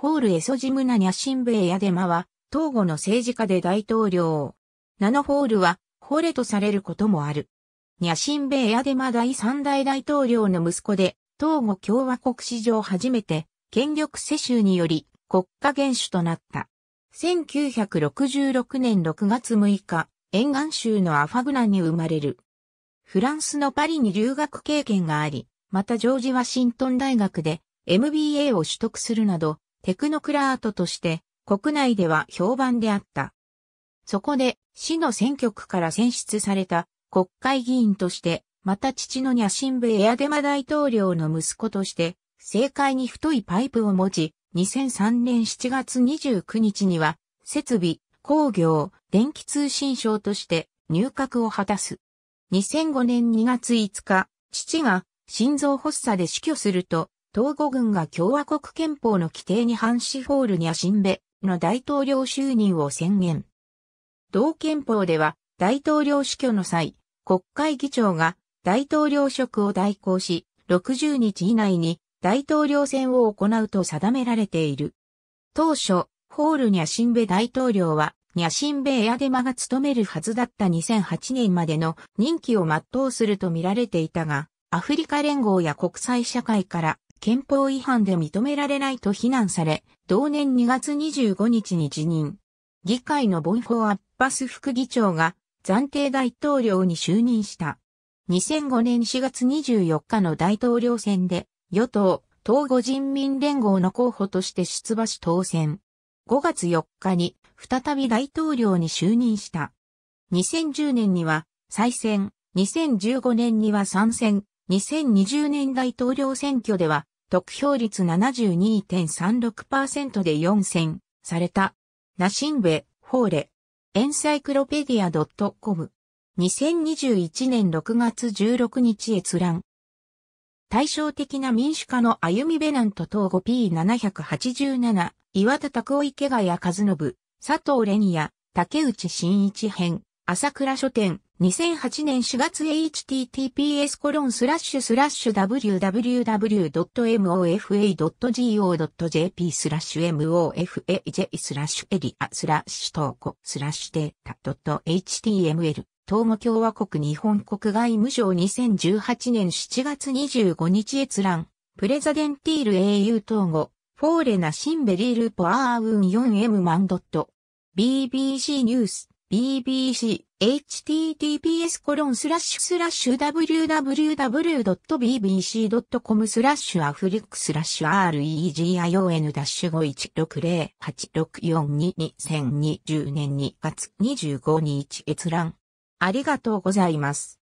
ホールエソジムナニャシンベイヤデマは、東語の政治家で大統領。ナノホールは、ホレとされることもある。ニャシンベイヤデマ第三代大統領の息子で、東語共和国史上初めて、権力世襲により、国家元首となった。1966年6月6日、沿岸州のアファグナに生まれる。フランスのパリに留学経験があり、またジョージ・ワシントン大学で MBA を取得するなど、テクノクラートとして国内では評判であった。そこで市の選挙区から選出された国会議員として、また父のニャシンブエアデマ大統領の息子として、政界に太いパイプを持ち、2003年7月29日には、設備、工業、電気通信省として入閣を果たす。2005年2月5日、父が心臓発作で死去すると、東郷軍が共和国憲法の規定に反しフォールニャシンベの大統領就任を宣言。同憲法では大統領死去の際、国会議長が大統領職を代行し、60日以内に大統領選を行うと定められている。当初、ホールニャシンベ大統領は、ニャシンベエアデマが務めるはずだった2008年までの任期を全うすると見られていたが、アフリカ連合や国際社会から憲法違反で認められないと非難され、同年2月25日に辞任。議会のボンフォー・アッパス副議長が暫定大統領に就任した。2005年4月24日の大統領選で、与党、東語人民連合の候補として出馬し当選。5月4日に再び大統領に就任した。2010年には再選、2015年には参戦、2020年大統領選挙では得票率72.36%で4選された。ナシンベ、ホーレ、エンサイクロペディア .com。2021年6月16日閲覧。対照的な民主化の歩みベナント等 5P787、岩田拓夫池谷和信、佐藤蓮也、竹内真一編、朝倉書店、2008年4月 https コロンスラッシュスラッシュ www.mofa.go.jp スラッシュ mofaj スラッシュエリアスラッシュ投稿スラッシュデータ .html 東語共和国日本国外務省2018年7月25日閲覧プレザデンティール au 東語フォーレナシンベリルポアーウン 4m マンドット BBC ニュース BBC https www.bbc.com スラッシュアフリックスラッシュ region-516086422202020 年2月25日閲覧。ありがとうございます。